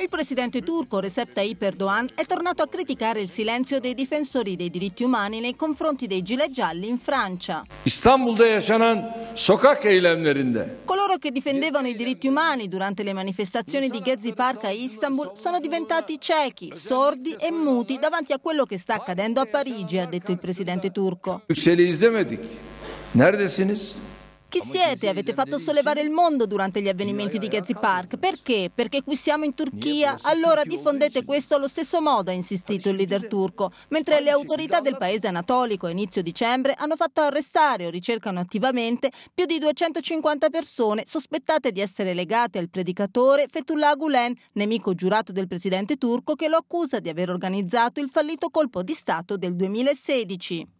Il presidente turco Recep Tayyip Erdogan è tornato a criticare il silenzio dei difensori dei diritti umani nei confronti dei gilet gialli in Francia. Coloro che difendevano i diritti umani durante le manifestazioni di Gezi Park a Istanbul sono diventati ciechi, sordi e muti davanti a quello che sta accadendo a Parigi, ha detto il presidente turco. Neredesiniz? Chi siete? Avete fatto sollevare il mondo durante gli avvenimenti di Gezi Park. Perché? Perché qui siamo in Turchia? Allora diffondete questo allo stesso modo, ha insistito il leader turco, mentre le autorità del paese anatolico a inizio dicembre hanno fatto arrestare o ricercano attivamente più di 250 persone sospettate di essere legate al predicatore Fethullah Gulen, nemico giurato del presidente turco che lo accusa di aver organizzato il fallito colpo di Stato del 2016.